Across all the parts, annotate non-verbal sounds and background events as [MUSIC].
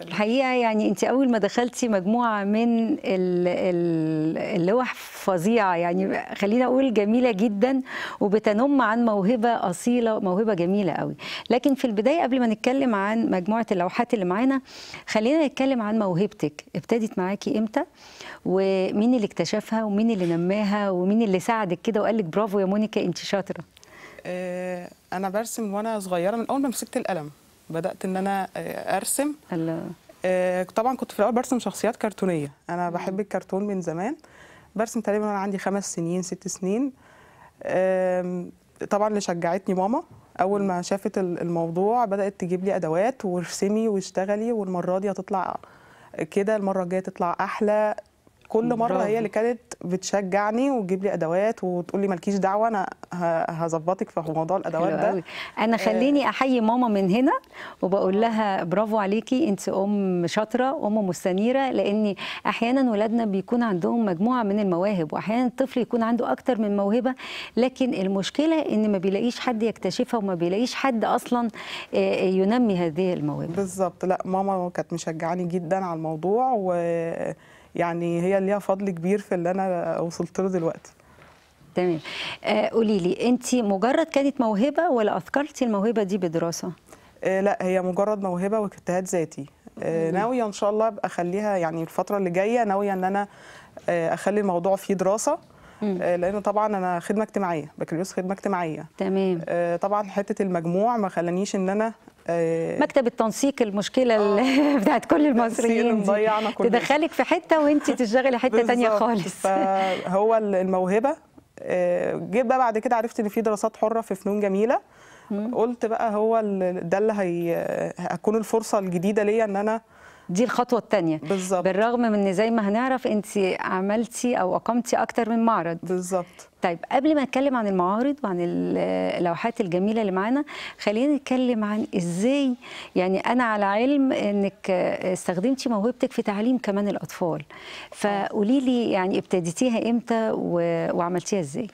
الحقيقه يعني انت اول ما دخلتي مجموعه من اللوح فظيعه يعني خلينا اقول جميله جدا وبتنم عن موهبه اصيله موهبه جميله قوي لكن في البدايه قبل ما نتكلم عن مجموعه اللوحات اللي معانا خلينا نتكلم عن موهبتك ابتدت معاكي امتى ومين اللي اكتشفها ومين اللي نماها ومين اللي ساعدك كده وقال لك برافو يا مونيكا انت شاطره آه، انا برسم وانا صغيره من اول ما مسكت القلم بدات ان انا آه، ارسم آه، طبعا كنت في الاول برسم شخصيات كرتونيه انا بحب الكرتون من زمان برسم تقريبا انا عندي خمس سنين ست سنين طبعا اللي شجعتني ماما اول ما شافت الموضوع بدات تجيب لي ادوات وارسمي واشتغلي والمره دي هتطلع كده المره الجايه تطلع احلى كل مره هي اللي كانت بتشجعني وتجيب لي ادوات وتقول لي مالكيش دعوه انا هظبطك في موضوع الادوات ده قوي. انا خليني آه. احيي ماما من هنا وبقول لها برافو عليكي انت ام شاطره ام مستنيره لان احيانا ولادنا بيكون عندهم مجموعه من المواهب واحيانا الطفل يكون عنده اكتر من موهبه لكن المشكله ان ما بيلاقيش حد يكتشفها وما بيلاقيش حد اصلا آه، ينمي هذه المواهب بالظبط لا ماما كانت مشجعاني جدا على الموضوع و يعني هي ليها فضل كبير في اللي انا وصلت له دلوقتي تمام آه، قولي لي انت مجرد كانت موهبه ولا اذكرتي الموهبه دي بدراسه آه لا هي مجرد موهبه واجتهاد ذاتي آه ناويه ان شاء الله ابقى اخليها يعني الفتره اللي جايه ناويه ان انا آه، اخلي الموضوع فيه دراسه آه، لان طبعا انا خدمه اجتماعيه بكالوريوس خدمه اجتماعيه تمام طبعا حته المجموع ما خلانيش ان انا آه، مكتب التنسيق المشكله آه. [LAUGHS] بتاعت كل [LAUGHS] المصريين دي تدخلك في حته وانت تشتغلي حته ثانيه خالص فهو الموهبه آه، جيت بقى بعد كده عرفت ان في دراسات حره في فنون جميله قلت بقى هو ده اللي هي هتكون الفرصه الجديده ليا ان انا دي الخطوه الثانيه بالظبط بالرغم من ان زي ما هنعرف انت عملتي او اقمتي اكتر من معرض بالظبط طيب قبل ما نتكلم عن المعارض وعن اللوحات الجميله اللي معانا خلينا نتكلم عن ازاي يعني انا على علم انك استخدمتي موهبتك في تعليم كمان الاطفال فقولي لي يعني ابتديتيها امتى وعملتيها ازاي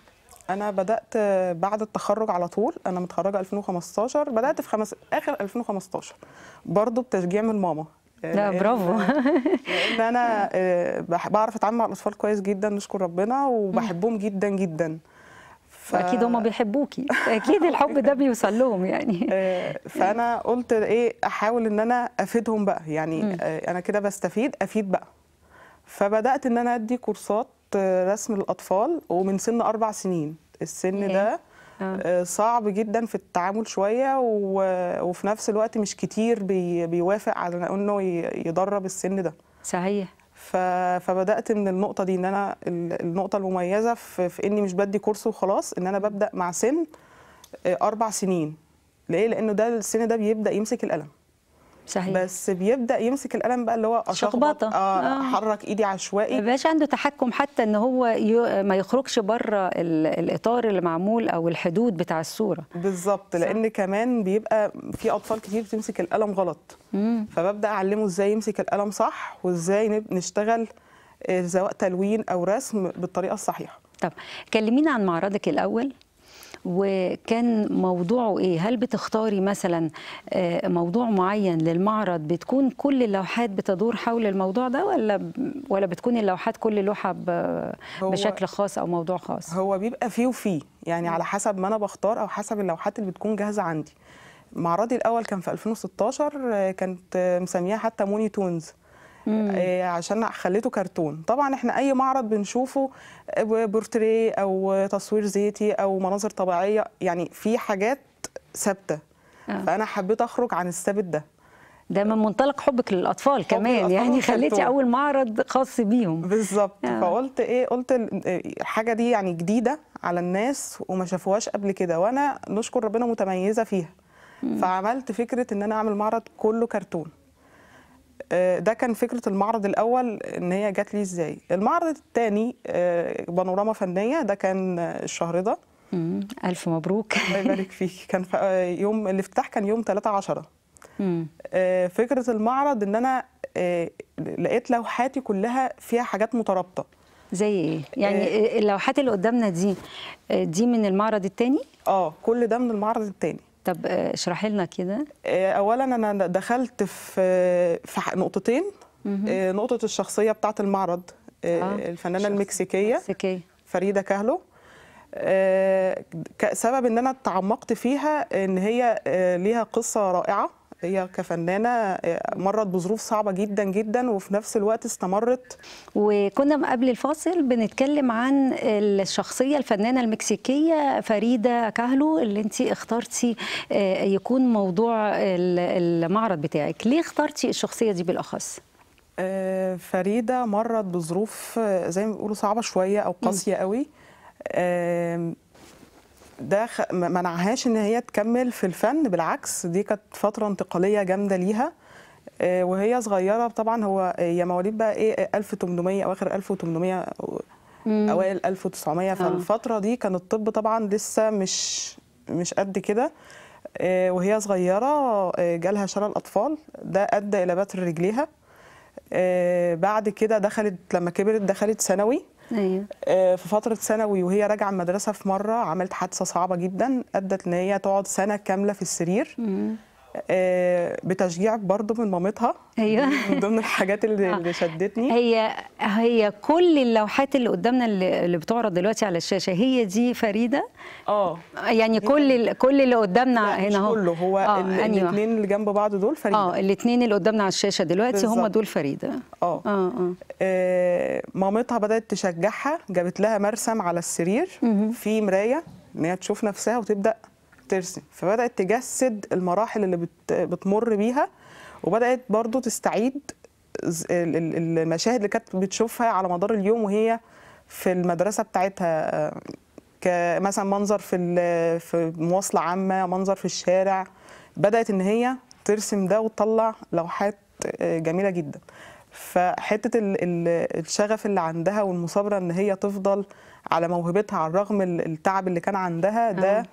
انا بدات بعد التخرج على طول انا متخرجه 2015 بدات في خمس... اخر 2015 برضه بتشجيع من ماما لا برافو لان انا آه، بعرف اتعامل مع الاطفال كويس جدا نشكر ربنا وبحبهم جدا جدا ف... اكيد هم بيحبوكي اكيد الحب ده بيوصل لهم يعني آه، فانا قلت ايه احاول ان انا افيدهم بقى يعني آه، انا كده بستفيد افيد بقى فبدات ان انا ادي كورسات رسم للاطفال ومن سن اربع سنين السن ده آه. آه، صعب جدا في التعامل شويه وفي نفس الوقت مش كتير بي بيوافق على انه يدرب السن ده صحيح فبدات من النقطه دي ان انا النقطه المميزه في, اني مش بدي كورس وخلاص ان انا ببدا مع سن آه، اربع سنين ليه لانه ده السن ده بيبدا يمسك القلم صحيح. بس بيبدا يمسك القلم بقى اللي هو اشخبط آه،, آه احرك ايدي عشوائي ما عنده تحكم حتى ان هو ما يخرجش بره الاطار اللي معمول او الحدود بتاع الصوره بالظبط لان كمان بيبقى في اطفال كتير بتمسك القلم غلط مم. فببدا اعلمه ازاي يمسك القلم صح وازاي نشتغل آه، سواء تلوين او رسم بالطريقه الصحيحه طب كلمينا عن معرضك الاول وكان موضوعه ايه هل بتختاري مثلا آه، موضوع معين للمعرض بتكون كل اللوحات بتدور حول الموضوع ده ولا ولا بتكون اللوحات كل لوحه بشكل خاص او موضوع خاص هو بيبقى فيه وفيه يعني على حسب ما انا بختار او حسب اللوحات اللي بتكون جاهزه عندي معرضي الاول كان في 2016 آه، كانت مسميها حتى موني تونز آه، عشان خليته كرتون طبعا احنا اي معرض بنشوفه آه، بورتريه او تصوير زيتي او مناظر طبيعيه يعني في حاجات ثابته آه. فانا حبيت اخرج عن الثابت ده ده من منطلق حبك للاطفال حب كمان الأطفال يعني خليتي اول معرض خاص بيهم بالظبط آه. فقلت ايه قلت آه، الحاجه دي يعني جديده على الناس وما شافوهاش قبل كده وانا نشكر ربنا متميزه فيها مم. فعملت فكره ان انا اعمل معرض كله كرتون آه، ده كان فكره المعرض الاول ان هي جات لي ازاي المعرض الثاني آه، بانوراما فنيه ده كان الشهر ده الف مبروك [LAUGHS] الله يبارك فيك كان آه، يوم الافتتاح كان يوم 3 10 فكره المعرض ان انا لقيت لوحاتي كلها فيها حاجات مترابطه زي ايه؟ يعني اللوحات اللي قدامنا دي دي من المعرض الثاني؟ اه كل ده من المعرض الثاني طب آه، اشرحي لنا كده آه، اولا انا دخلت في في نقطتين مم. آه، نقطه الشخصيه بتاعه المعرض آه. الفنانه المكسيكيه مكسيكي. فريده كهلو سبب ان انا تعمقت فيها ان هي ليها قصه رائعه هي كفنانه آه، مرت بظروف صعبه جدا جدا وفي نفس الوقت استمرت وكنا قبل الفاصل بنتكلم عن الشخصيه الفنانه المكسيكيه فريده كاهلو اللي انت اخترتي آه، يكون موضوع المعرض بتاعك ليه اخترتي الشخصيه دي بالاخص آه، فريده مرت بظروف زي ما بيقولوا صعبه شويه او قاسيه قوي ده منعهاش ان هي تكمل في الفن بالعكس دي كانت فتره انتقاليه جامده ليها آه، وهي صغيره طبعا هو هي آه، مواليد بقى ايه 1800 آه، اواخر 1800 اوائل 1900 فالفتره دي كان الطب طبعا لسه مش مش قد كده وهي صغيره جالها شلل اطفال ده ادى الى بتر رجليها بعد كده دخلت لما كبرت دخلت ثانوي ايوه آه، في فتره ثانوي وهي راجعه المدرسه في مره عملت حادثه صعبه جدا ادت ان هي تقعد سنه كامله في السرير مم. آه، بتشجيعك برضو من مامتها ايوه من ضمن الحاجات [LAUGHS] آه. اللي, شدتني هي هي كل اللوحات اللي قدامنا اللي بتعرض دلوقتي على الشاشه هي دي فريده اه يعني كل كل اللي قدامنا هنا اهو كله هو آه، الاثنين اللي جنب بعض دول فريده اه الاثنين اللي قدامنا على الشاشه دلوقتي هم دول فريده اه اه اه مامتها بدات تشجعها جابت لها مرسم على السرير في مرايه ان هي تشوف نفسها وتبدا ترسم فبدات تجسد المراحل اللي بت... بتمر بيها وبدات برضو تستعيد المشاهد اللي كانت بتشوفها على مدار اليوم وهي في المدرسه بتاعتها كمثلا منظر في في مواصله عامه منظر في الشارع بدات ان هي ترسم ده وتطلع لوحات آه، جميله جدا فحته الشغف اللي عندها والمثابره ان هي تفضل على موهبتها على الرغم التعب اللي كان عندها ده آه.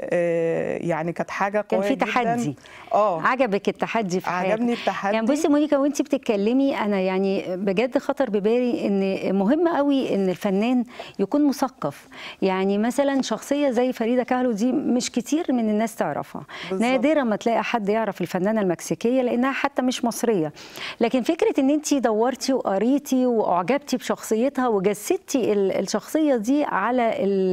آه، يعني كانت حاجه قويه كان في تحدي اه عجبك التحدي في حياتك عجبني التحدي يعني بصي مونيكا وانت بتتكلمي انا يعني بجد خطر ببالي ان مهم قوي ان الفنان يكون مثقف يعني مثلا شخصيه زي فريده كهلو دي مش كتير من الناس تعرفها نادرا ما تلاقي حد يعرف الفنانه المكسيكيه لانها حتى مش مصريه لكن فكره ان انت دورتي وقريتي واعجبتي بشخصيتها وجسدتي الشخصيه دي على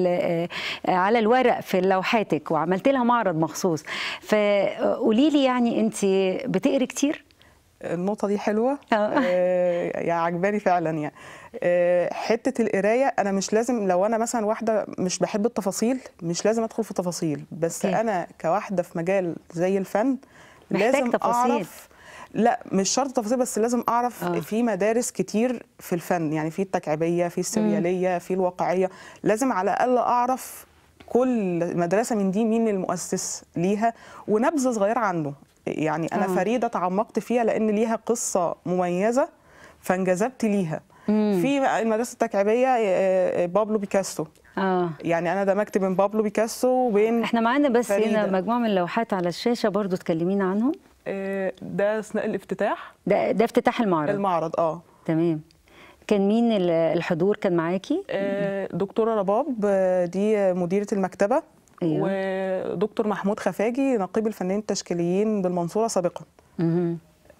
آه، على الورق في اللوحات حياتك وعملت لها معرض مخصوص فقولي لي يعني انت بتقري كتير النقطة دي حلوة آه, آه، يعني عجباني فعلا يعني آه، حتة القراية أنا مش لازم لو أنا مثلا واحدة مش بحب التفاصيل مش لازم أدخل في تفاصيل بس كي. أنا كواحدة في مجال زي الفن لازم تفاصيل. أعرف لا مش شرط تفاصيل بس لازم اعرف آه. في مدارس كتير في الفن يعني في التكعيبيه في السرياليه في الواقعيه لازم على الاقل اعرف كل مدرسه من دي مين المؤسس ليها ونبذه صغيره عنه يعني انا فريده تعمقت فيها لان ليها قصه مميزه فانجذبت ليها في المدرسه التكعيبيه آه، آه، بابلو بيكاسو آه. يعني انا دمجت بين بابلو بيكاسو وبين احنا معانا بس هنا مجموعه من اللوحات على الشاشه برضو تكلمينا عنهم آه، ده اثناء الافتتاح ده ده افتتاح المعرض المعرض اه تمام كان مين الحضور كان معاكي؟ آه، دكتورة رباب آه، دي مديرة المكتبة أيوة. ودكتور محمود خفاجي نقيب الفنانين التشكيليين بالمنصورة سابقا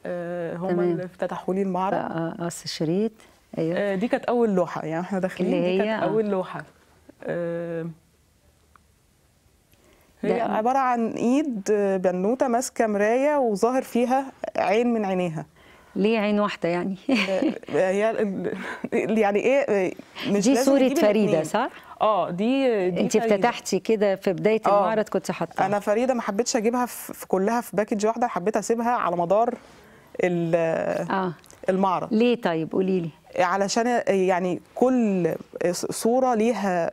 آه، هم اللي افتتحوا لي المعرض قص الشريط ايوه دي كانت اول لوحه يعني احنا داخلين اللي هي دي كانت اول لوحه أه هي عباره عن ايد بنوته ماسكه مرايه وظاهر فيها عين من عينيها ليه عين واحده يعني [LAUGHS] يعني ايه مش دي صوره فريده صح اه دي, دي انت افتتحتي كده في بدايه آه. المعرض كنت حاطه انا فريده ما حبيتش اجيبها في كلها في باكج واحده حبيت اسيبها على مدار آه. المعرض ليه طيب قولي لي علشان يعني كل صوره ليها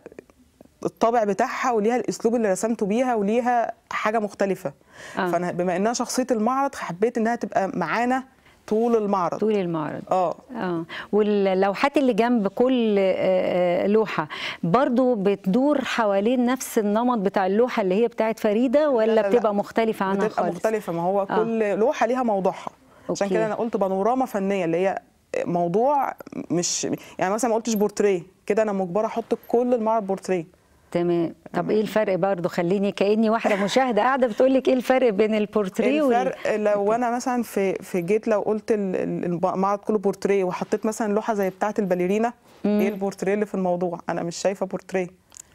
الطابع بتاعها وليها الاسلوب اللي رسمته بيها وليها حاجه مختلفه آه. فانا بما انها شخصيه المعرض حبيت انها تبقى معانا طول المعرض طول المعرض اه اه واللوحات اللي جنب كل آه، آه، لوحه برضو بتدور حوالين نفس النمط بتاع اللوحه اللي هي بتاعت فريده ولا لا لا بتبقى لا. مختلفه عنها بتبقى خالص مختلفه ما هو آه. كل لوحه ليها موضوعها عشان كده انا قلت بانوراما فنيه اللي هي موضوع مش يعني مثلا ما قلتش بورتريه كده انا مجبره احط كل المعرض بورتريه تمام طب ايه الفرق برضه خليني كاني واحده مشاهده قاعده بتقول لك ايه الفرق بين البورتريه وال الفرق لو [LAUGHS] انا مثلا في في جيت لو قلت المعرض كله بورتريه وحطيت مثلا لوحه زي بتاعه الباليرينا مم. ايه البورتريه اللي في الموضوع انا مش شايفه بورتريه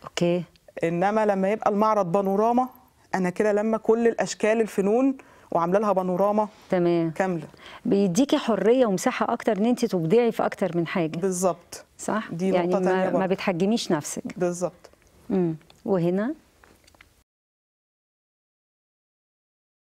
اوكي انما لما يبقى المعرض بانوراما انا كده لما كل الاشكال الفنون وعامله لها بانوراما تمام كامله بيديكي حريه ومساحه اكتر ان انت تبدعي في اكتر من حاجه بالظبط صح دي يعني نقطة ما, ما بتحجميش نفسك بالظبط وهنا